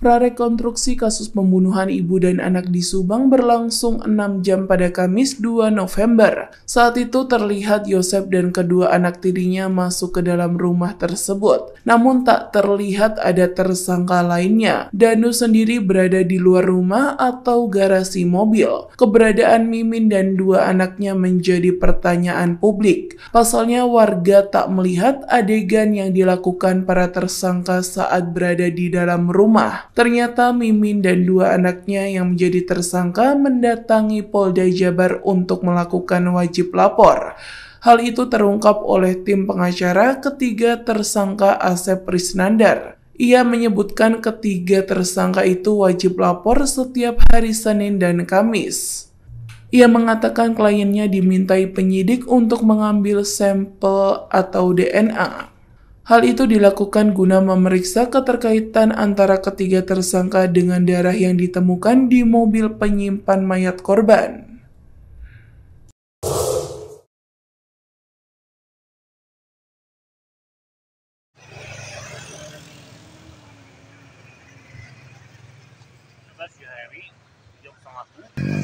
Prarekonstruksi kasus pembunuhan ibu dan anak di Subang berlangsung 6 jam pada Kamis 2 November. Saat itu terlihat Yosep dan kedua anak tirinya masuk ke dalam rumah tersebut. Namun tak terlihat ada tersangka lainnya. Danu sendiri berada di luar rumah atau garasi mobil. Keberadaan Mimin dan dua anaknya menjadi pertanyaan publik. Pasalnya warga tak melihat adegan yang dilakukan para tersangka saat berada di dalam rumah. Ternyata Mimin dan dua anaknya yang menjadi tersangka mendatangi Polda Jabar untuk melakukan wajib lapor. Hal itu terungkap oleh tim pengacara ketiga tersangka Asep Risnandar. Ia menyebutkan ketiga tersangka itu wajib lapor setiap hari Senin dan Kamis. Ia mengatakan kliennya dimintai penyidik untuk mengambil sampel atau DNA. Hal itu dilakukan guna memeriksa keterkaitan antara ketiga tersangka dengan darah yang ditemukan di mobil penyimpan mayat korban. Terima kasih,